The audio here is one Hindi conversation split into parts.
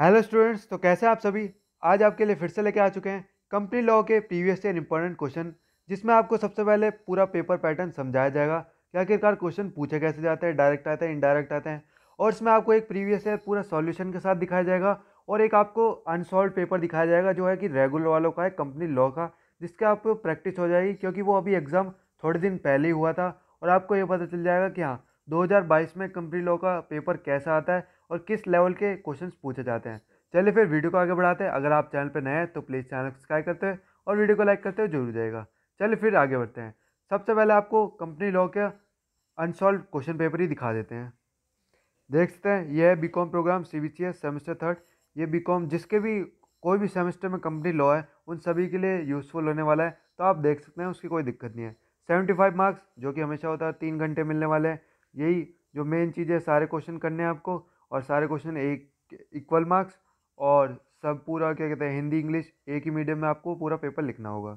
हेलो स्टूडेंट्स तो कैसे आप सभी आज आपके लिए फिर से लेके आ चुके हैं कंपनी लॉ के प्रीवियस ईयर इंपॉर्टेंट क्वेश्चन जिसमें आपको सबसे पहले पूरा पेपर पैटर्न समझाया जाएगा कि आखिरकार क्वेश्चन पूछे कैसे जाते हैं डायरेक्ट आते हैं इनडायरेक्ट आते हैं और इसमें आपको एक प्रीवियस ईयर पूरा सॉल्यूशन के साथ दिखाया जाएगा और एक आपको अनसॉल्व पेपर दिखाया जाएगा जो है कि रेगुलर वालों का है कंपनी लॉ का जिसके आपको प्रैक्टिस हो जाएगी क्योंकि वो अभी एग्ज़ाम थोड़े दिन पहले ही हुआ था और आपको ये पता चल जाएगा कि हाँ 2022 में कंपनी लॉ का पेपर कैसा आता है और किस लेवल के क्वेश्चन पूछे जाते हैं चलिए फिर वीडियो को आगे बढ़ाते हैं अगर आप चैनल पर नए हैं तो प्लीज़ चैनल सब्सक्राइब करते हैं और वीडियो को लाइक करते हुए जरूर जाएगा चलिए फिर आगे बढ़ते हैं सबसे पहले आपको कंपनी लॉ के अनसॉल्व क्वेश्चन पेपर ही दिखा देते हैं देख सकते हैं यह है B program C B semester third ये बी जिसके भी कोई भी सेमेस्टर में कंपनी लॉ है उन सभी के लिए यूज़फुल होने वाला है तो आप देख सकते हैं उसकी कोई दिक्कत नहीं है सेवेंटी फाइव मार्क्स जो कि हमेशा होता है तीन घंटे मिलने वाले हैं यही जो मेन चीज़ है सारे क्वेश्चन करने हैं आपको और सारे क्वेश्चन एक इक्वल मार्क्स और सब पूरा क्या कहते हैं हिंदी इंग्लिश एक ही मीडियम में आपको पूरा पेपर लिखना होगा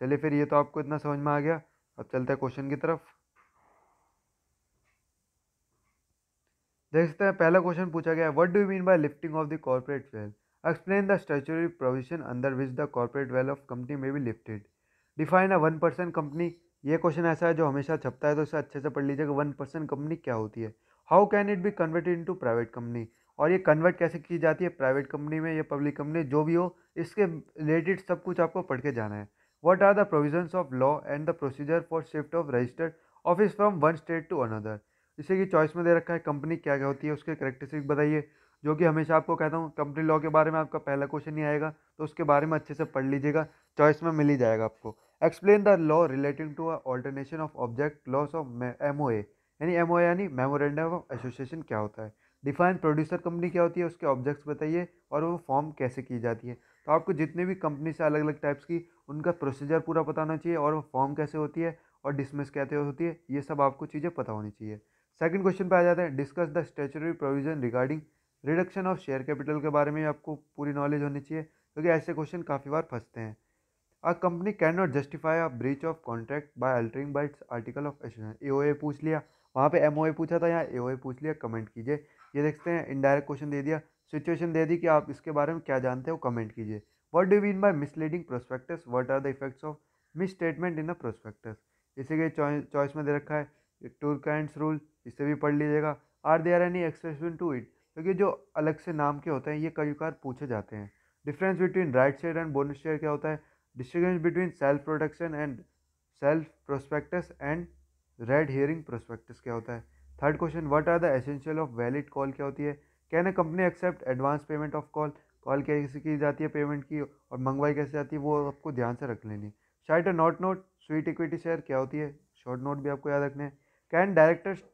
चलिए फिर ये तो आपको इतना समझ में आ गया अब चलते हैं क्वेश्चन की तरफ देख सकते हैं पहला क्वेश्चन पूछा गया what do you mean by lifting of the corporate veil explain the statutory provision under which the corporate veil of company में be lifted define a one person company ये क्वेश्चन ऐसा है जो हमेशा छपता है तो इसे अच्छे से पढ़ लीजिएगा वन परसेंट कंपनी क्या होती है how can it be converted into private company और ये कन्वर्ट कैसे की जाती है प्राइवेट कंपनी में या पब्लिक कंपनी जो भी हो इसके रिलेटेड सब कुछ आपको पढ़ के जाना है what are the provisions of law and the procedure for shift of registered office from one state to another इसे कि चॉइस में दे रखा है कंपनी क्या क्या होती है उसके करेक्टरिस्टिक बताइए जो कि हमेशा आपको कहता हूँ कंपनी लॉ के बारे में आपका पहला क्वेश्चन ही आएगा तो उसके बारे में अच्छे से पढ़ लीजिएगा चॉइस में मिल ही जाएगा आपको explain the law relating to alteration of object clause of M O A यानी एम यानी मेमोरेंडम ऑफ एसोसिएशन क्या होता है डिफाइन प्रोड्यूसर कंपनी क्या होती है उसके ऑब्जेक्ट्स बताइए और वो फॉर्म कैसे की जाती है तो आपको जितने भी कंपनी से अलग अलग टाइप्स की उनका प्रोसीजर पूरा पता होना चाहिए और वो फॉर्म कैसे होती है और डिसमिस कैसे होती है ये सब आपको चीज़ें पता होनी चाहिए सेकंड क्वेश्चन पे आ जाता है discuss the statutory provision regarding reduction of share capital के बारे में आपको पूरी नॉलेज होनी चाहिए क्योंकि ऐसे क्वेश्चन काफ़ी बार फंसते हैं a company can not justify a breach of contract by altering by its article of association ए पूछ लिया वहाँ पे एम पूछा था यहाँ ए पूछ लिया कमेंट कीजिए ये देखते हैं इनडायरेक्ट क्वेश्चन दे दिया सिचुएशन दे दी कि आप इसके बारे में क्या जानते हो कमेंट कीजिए what do mean by misleading prospectus what are the effects of misstatement in a prospectus इसी के चॉइस में दे रखा है टूर कैंड रूल इससे भी पढ़ लीजिएगा are they are any expression to it क्योंकि जो अलग से नाम के होते हैं ये कई बार पूछे जाते हैं difference between right share and bonus share क्या होता है distinguish between self protection and shelf prospectus and red herring prospectus क्या होता है third question what are the essential of valid call क्या होती है can a company accept advance payment of call call कैसे की जाती है पेमेंट की और मंगवाई कैसे जाती है वो आपको ध्यान से रख लेनी है a not note sweat equity share क्या होती है शॉर्ट नोट भी आपको याद रखना है can directors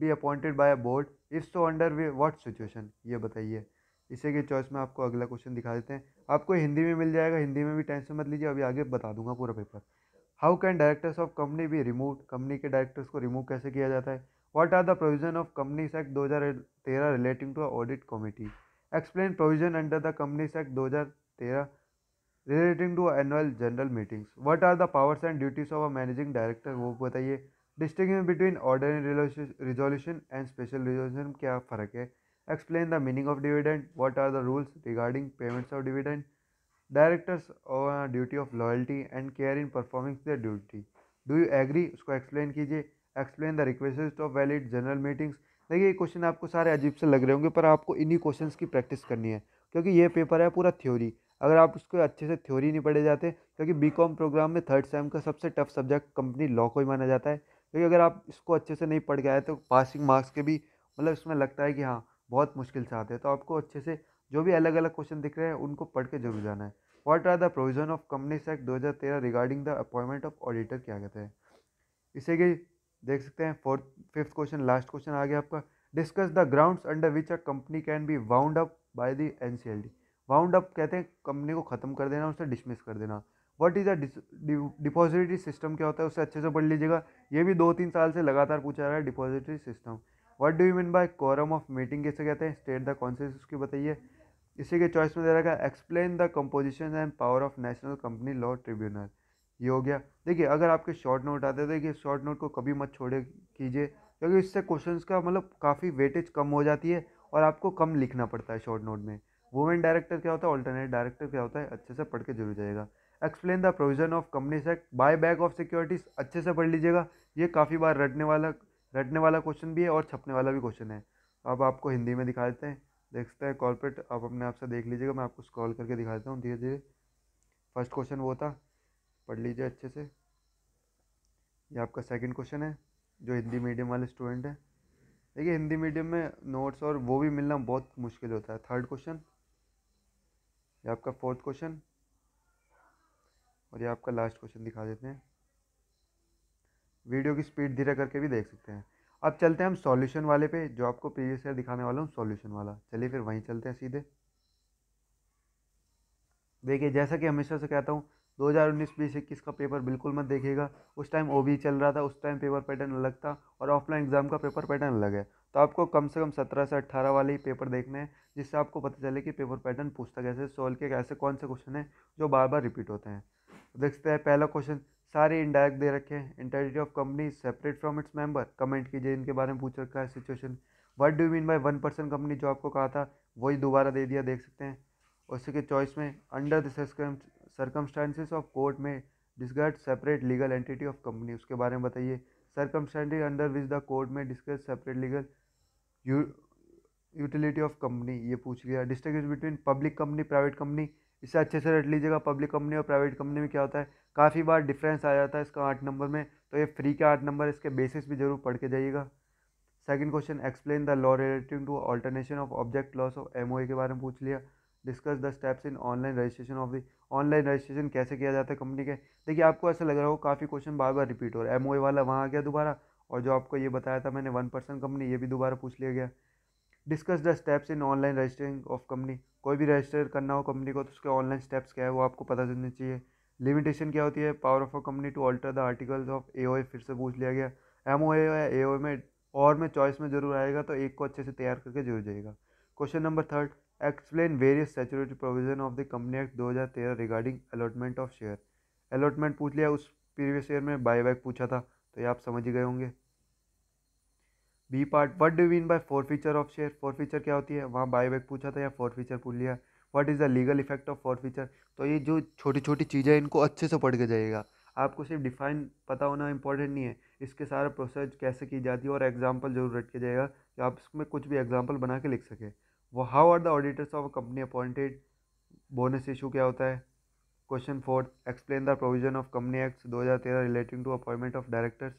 be appointed by a board if so under way what situation ये बताइए इसी के चॉइस में आपको अगला क्वेश्चन दिखा देते हैं आपको हिंदी में मिल जाएगा हिंदी में भी टेंशन मत लीजिए अभी आगे बता दूंगा पूरा paper how can directors of company be remove company के डायरेक्टर्स को रिमूव कैसे किया जाता है what are the provision of company act तेरह relating to audit committee explain provision under the companies act तेरह relating to annual general meetings what are the powers and duties of a managing director वो बताइए distinguish between ordinary resolution and special resolution क्या फ़र्क है explain the meaning of dividend what are the rules regarding payments of dividend directors duty of loyalty and care in performing the duty do you agree उसको एक्सप्लेन कीजिए explain the requisites of valid general meetings देखिए ये क्वेश्चन आपको सारे अजीब से लग रहे होंगे पर आपको इन्हीं क्वेश्चंस की प्रैक्टिस करनी है क्योंकि ये पेपर है पूरा थ्योरी अगर आप उसको अच्छे से थ्योरी नहीं पढ़े जाते क्योंकि बी कॉम प्रोग्राम में थर्ड सेम का सबसे टफ सब्जेक्ट कंपनी लॉ को ही माना जाता है क्योंकि अगर आप इसको अच्छे से नहीं पढ़ गए तो पासिंग मार्क्स के भी मतलब इसमें लगता है कि हाँ बहुत मुश्किल से आते हैं तो आपको अच्छे से जो भी अलग अलग क्वेश्चन दिख रहे हैं उनको पढ़ के जरूर जाना है what are the provision of companies act तेरह regarding the appointment of auditor क्या कहते हैं इसे कि देख सकते हैं fourth fifth question last question आ गया आपका discuss the grounds under which a company can be wound up by the N C L T wound up कहते हैं कंपनी को ख़त्म कर देना उसे डिसमिस कर देना what is a depository system क्या होता है उसे अच्छे से पढ़ लीजिएगा ये भी दो तीन साल से लगातार पूछा रहा है depository system what do you mean by quorum of meeting किसे कहते हैं स्टेट द कॉन्सेंस उसकी बताइए इसी के चॉइस में दे रखा है explain the composition and power of national company law tribunal ये हो गया देखिए अगर आपके शॉर्ट नोट आते हैं तो देखिए शॉर्ट नोट को कभी मत छोड़े कीजिए क्योंकि इससे क्वेश्चन का मतलब काफ़ी वेटेज कम हो जाती है और आपको कम लिखना पड़ता है शॉर्ट नोट में वुमेन डायरेक्टर क्या होता है ऑल्टरनेट डायरेक्टर क्या होता है अच्छे से पढ़ के जरूर जाएगा explain the provision of companies act buy back of securities अच्छे से पढ़ लीजिएगा ये काफ़ी बार रटने वाला रटने वाला क्वेश्चन भी है और छपने वाला भी क्वेश्चन है तो अब आपको हिंदी में दिखा देते हैं देखते हैं कॉर्पोरेट आप अपने आप से देख लीजिएगा मैं आपको स्क्रॉल करके दिखा देता हूँ धीरे धीरे फर्स्ट क्वेश्चन वो था पढ़ लीजिए अच्छे से ये आपका सेकंड क्वेश्चन है जो हिंदी मीडियम वाले स्टूडेंट हैं देखिए हिंदी मीडियम में नोट्स और वो भी मिलना बहुत मुश्किल होता है थर्ड क्वेश्चन ये आपका फोर्थ क्वेश्चन और ये आपका लास्ट क्वेश्चन दिखा देते हैं वीडियो की स्पीड धीरे करके भी देख सकते हैं अब चलते हैं हम सॉल्यूशन वाले पे जो आपको प्रीवियस ईयर दिखाने वाला हूँ सॉल्यूशन वाला चलिए फिर वहीं चलते हैं सीधे देखिए जैसा कि हमेशा से कहता हूँ 2019 बीस इक्कीस का पेपर बिल्कुल मत देखिएगा उस टाइम ओ चल रहा था उस टाइम पेपर पैटर्न अलग था और ऑफलाइन एग्ज़ाम का पेपर पैटर्न अलग है तो आपको कम से कम सत्रह से अट्ठारह वाले ही पेपर देखने हैं जिससे आपको पता चले कि पेपर पैटर्न पूछता कैसे सोल्व के कैसे कौन से क्वेश्चन हैं जो बार बार रिपीट होते हैं देख सकते हैं पहला क्वेश्चन सारे इंडायरेक्ट दे रखे हैं entity of company separate from its member comment कीजिए इनके बारे में पूछ रखा है situation what do mean by one person company जो आपको कहा था वही दोबारा दे दिया देख सकते हैं उसी के चॉइस में अंडर द ऑफ कोर्ट में discuss separate legal entity of company उसके बारे में बताइए circumstances under which the court में discuss separate legal utility of company ये पूछ लिया distinguish between public company private company इसे अच्छे से रट लीजिएगा पब्लिक कंपनी और प्राइवेट कंपनी में क्या होता है काफ़ी बार डिफरेंस आ जाता है इसका आठ नंबर में तो ये फ्री का आठ नंबर इसके बेसिस भी जरूर पढ़ के जाइएगा second question explain the law relating to alteration of object clause of M के बारे में पूछ लिया discuss the steps in online registration of the online registration कैसे किया जाता है कंपनी के देखिए आपको ऐसा लग रहा हो काफ़ी क्वेश्चन बार बार रिपीट हो रहा है एम वाला वहाँ आ गया दोबारा और जो आपको ये बताया था मैंने वन कंपनी ये भी दोबारा पूछ लिया गया discuss the steps in online registering of company कोई भी रजिस्टर करना हो कंपनी को तो उसके ऑनलाइन स्टेप्स क्या है वो आपको पता चलना चाहिए लिमिटेशन क्या होती है power of a company to alter the articles of A फिर से पूछ लिया गया एम ओ ए ए ओ में और में चॉइस में जरूर आएगा तो एक को अच्छे से तैयार करके जरूर जाएगा question number third explain various statutory provision of the company act दो regarding allotment of share allotment पूछ लिया उस प्रीवियस ईयर में बाय पूछा था तो ये आप समझ ही गए होंगे B part what do mean by forfeiture of share forfeiture क्या होती है वहाँ बायबैक पूछा था या फॉरफीचर पूछ लिया what is the legal effect of forfeiture तो ये जो छोटी छोटी चीज़ें इनको अच्छे से पढ़ के जाइएगा आपको सिर्फ डिफाइन पता होना इंपॉर्टेंट नहीं है इसके सारे प्रोसेस कैसे की जाती है और एग्जाम्पल जरूर रट के जाएगा कि आप इसमें कुछ भी एग्जाम्पल बना के लिख सकें वो how are the auditors of a company appointed bonus issue क्या होता है question fourth explain the provision of company act दो relating to appointment of directors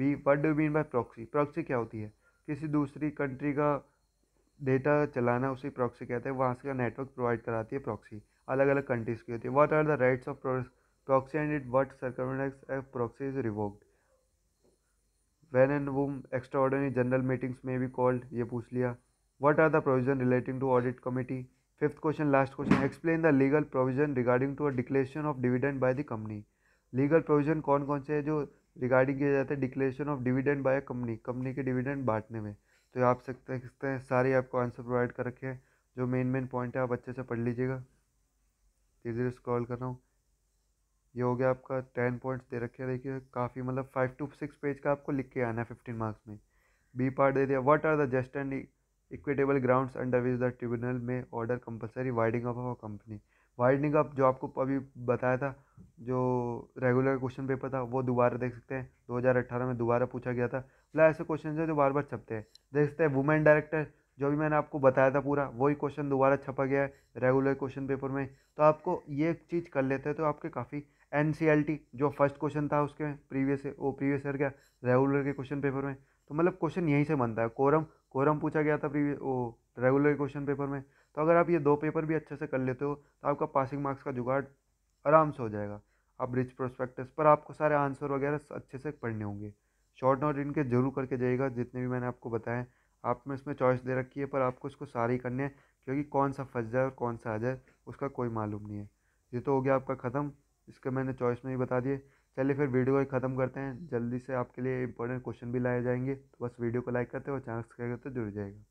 B what do mean by proxy proxy क्या होती है किसी दूसरी कंट्री का डेटा चलाना उसे प्रॉक्सी कहते हैं वहाँ से का नेटवर्क प्रोवाइड कराती है प्रॉक्सी अलग अलग कंट्रीज़ की होती है what are the rights of proxy and it what sir if proxy is revoked when and whom extraordinary general meetings में भी कॉल्ड ये पूछ लिया what are the provision relating to audit committee fifth question last question explain the legal provision regarding to a declaration of dividend by the company legal provision कौन कौन से है जो रिगार्डिंग किया जाता है declaration of dividend by company company के डिविडेंड बांटने में तो ये आप सकते सकते हैं सारे आपको आंसर प्रोवाइड कर रखे हैं जो मेन मेन पॉइंट है आप अच्छे से पढ़ लीजिएगा धीरे धीरे स्क्रॉल कर रहा हूँ ये हो गया आपका टेन पॉइंट्स दे रखे हैं देखिए काफ़ी मतलब फाइव टू सिक्स पेज का आपको लिख के आना है फिफ्टीन मार्क्स में बी पार्ट दे दिया what are the just and equitable grounds under which the tribunal may order compulsory winding of of company winding up जो आपको अभी बताया था जो रेगुलर क्वेश्चन पेपर था वो दोबारा देख सकते हैं 2018 में दोबारा पूछा गया था मतलब ऐसे क्वेश्चन है जो बार बार छपते हैं देख सकते हैं वुमेन डायरेक्टर जो भी मैंने आपको बताया था पूरा वही क्वेश्चन दोबारा छपा गया है रेगुलर क्वेश्चन पेपर में तो आपको ये चीज़ कर लेते हैं तो आपके काफ़ी एन जो फर्स्ट क्वेश्चन था उसके प्रीवियस वो प्रीवियस ईयर क्या रेगुलर के क्वेश्चन पेपर में तो मतलब क्वेश्चन यहीं से बनता है कोरम कोरम पूछा गया था प्रीवियस वो रेगुलर क्वेश्चन पेपर में तो अगर आप ये दो पेपर भी अच्छे से कर लेते हो तो आपका पासिंग मार्क्स का जुगाड़ आराम से हो जाएगा अब रिच प्रोस्पेक्टस पर आपको सारे आंसर वगैरह अच्छे से पढ़ने होंगे शॉर्ट नोट इनके जरूर करके जाइएगा जितने भी मैंने आपको बताए आप में इसमें चॉइस दे रखी है पर आपको इसको सारे ही करने हैं क्योंकि कौन सा फंस जाए और कौन सा आ जाए उसका कोई मालूम नहीं है ये तो हो गया आपका ख़त्म इसके मैंने चॉइस में ही बता दिए चलिए फिर वीडियो को ख़त्म करते हैं जल्दी से आपके लिए इंपॉर्टेंट क्वेश्चन भी लाए जाएंगे तो बस वीडियो को लाइक करते हो और चैनल सब्सक्राइब करते जुड़ जाएगा